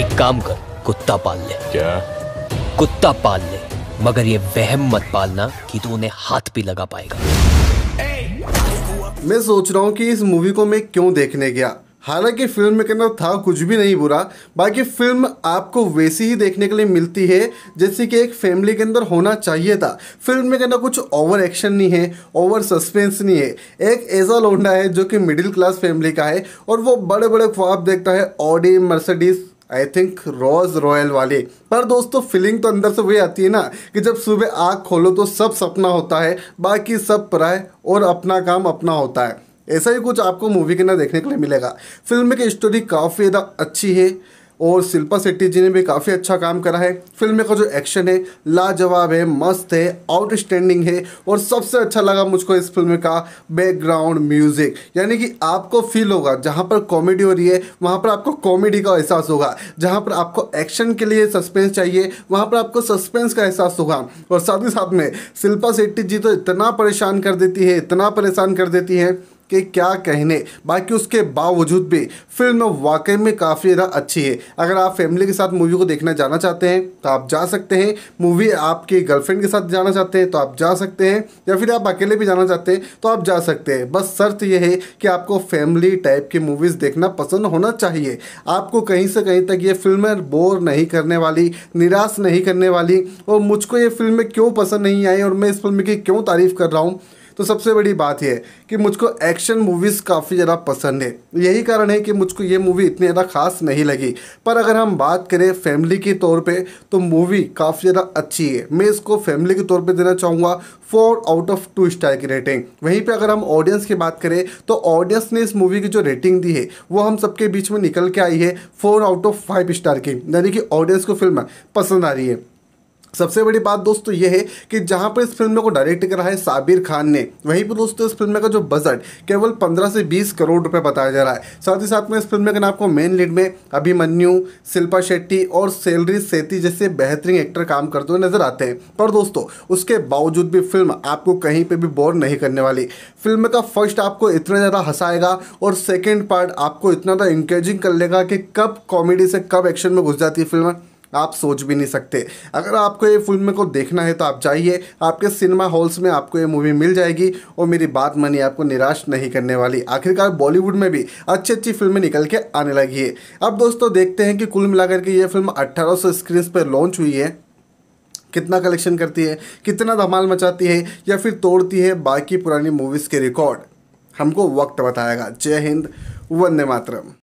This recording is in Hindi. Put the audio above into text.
एक काम कर कुत्ता पाल ले क्या कुत्ता पाल ले मगर ये वहम मत पालना कि तू उन्हें हाथ भी लगा पाएगा मैं सोच रहा हूँ कि इस मूवी को मैं क्यों देखने गया हालांकि फिल्म में कहना था कुछ भी नहीं बुरा बाकी फिल्म आपको वैसी ही देखने के लिए मिलती है जैसे कि एक फैमिली के अंदर होना चाहिए था फिल्म में कहना कुछ ओवर एक्शन नहीं है ओवर सस्पेंस नहीं है एक ऐसा लोंडा है जो कि मिडिल क्लास फैमिली का है और वो बड़े बड़े ख्वाब देखता है Audi Mercedes I think Rolls Royce वाले पर दोस्तों फीलिंग तो अंदर से वही आती है ना कि जब सुबह आँख खोलो तो सब सपना होता है बाकी सब पराय और अपना काम अपना होता है ऐसा ही कुछ आपको मूवी के अंदर देखने के लिए मिलेगा फिल्म की स्टोरी काफ़ी ज़्यादा अच्छी है और शिल्पा शेट्टी जी ने भी काफ़ी अच्छा काम करा है फिल्म का जो एक्शन है लाजवाब है मस्त है आउटस्टैंडिंग है और सबसे अच्छा लगा मुझको इस फिल्म का बैकग्राउंड म्यूज़िक यानी कि आपको फील होगा जहाँ पर कॉमेडी हो रही है वहाँ पर आपको कॉमेडी का एहसास होगा जहाँ पर आपको एक्शन के लिए सस्पेंस चाहिए वहाँ पर आपको सस्पेंस का एहसास होगा और साथ ही साथ में शिल्पा शेट्टी जी तो इतना परेशान कर देती है इतना परेशान कर देती है कि क्या कहने बाकी उसके बावजूद भी फिल्म वाकई में काफ़ी ज़्यादा अच्छी है अगर आप फैमिली के साथ मूवी को देखना जाना चाहते हैं तो आप जा सकते हैं मूवी आपकी गर्लफ्रेंड के साथ जाना चाहते हैं तो आप जा सकते हैं या फिर आप अकेले भी जाना चाहते हैं तो आप जा सकते हैं बस शर्त यह है कि आपको फैमिली टाइप की मूवीज़ देखना पसंद होना चाहिए आपको कहीं से कहीं तक ये फिल्म बोर नहीं करने वाली निराश नहीं करने वाली और मुझको ये फिल्म क्यों पसंद नहीं आई और मैं इस फिल्म की क्यों तारीफ़ कर रहा हूँ तो सबसे बड़ी बात यह है कि मुझको एक्शन मूवीज़ काफ़ी ज़्यादा पसंद है यही कारण है कि मुझको ये मूवी इतनी ज़्यादा खास नहीं लगी पर अगर हम बात करें फैमिली के तौर पर तो मूवी काफ़ी ज़्यादा अच्छी है मैं इसको फैमिली के तौर पर देना चाहूँगा four out of two star की रेटिंग वहीं पर अगर हम ऑडियंस की बात करें तो ऑडियंस ने इस मूवी की जो रेटिंग दी है वो हम सबके बीच में निकल के आई है four out of five star की यानी कि ऑडियंस को फिल्म पसंद आ रही है सबसे बड़ी बात दोस्तों ये है कि जहाँ पर इस फिल्म को डायरेक्ट करा है साबिर खान ने वहीं पर दोस्तों इस फिल्म का जो बजट केवल 15 से 20 करोड़ रुपए बताया जा रहा है साथ ही साथ में इस फिल्म में आपको मेन लीड में अभिमन्यु शिल्पा शेट्टी और सेलरी सेती जैसे बेहतरीन एक्टर काम करते हुए नजर आते हैं पर दोस्तों उसके बावजूद भी फिल्म आपको कहीं पर भी बोर नहीं करने वाली फिल्म का फर्स्ट आपको इतना ज़्यादा हंसाएगा और सेकेंड पार्ट आपको इतना ज़्यादा इंकेजिंग कर लेगा कि कब कॉमेडी से कब एक्शन में घुस जाती है फिल्म आप सोच भी नहीं सकते अगर आपको ये फिल्म को देखना है तो आप जाइए आपके सिनेमा हॉल्स में आपको ये मूवी मिल जाएगी और मेरी बात मानिए आपको निराश नहीं करने वाली आखिरकार बॉलीवुड में भी अच्छी अच्छी फिल्में निकल के आने लगी है अब दोस्तों देखते हैं कि कुल मिलाकर के ये फिल्म अट्ठारह सौ स्क्रीन पर लॉन्च हुई है कितना कलेक्शन करती है कितना धमाल मचाती है या फिर तोड़ती है बाकी पुरानी मूवीज़ के रिकॉर्ड हमको वक्त बताएगा जय हिंद वंदे मातरम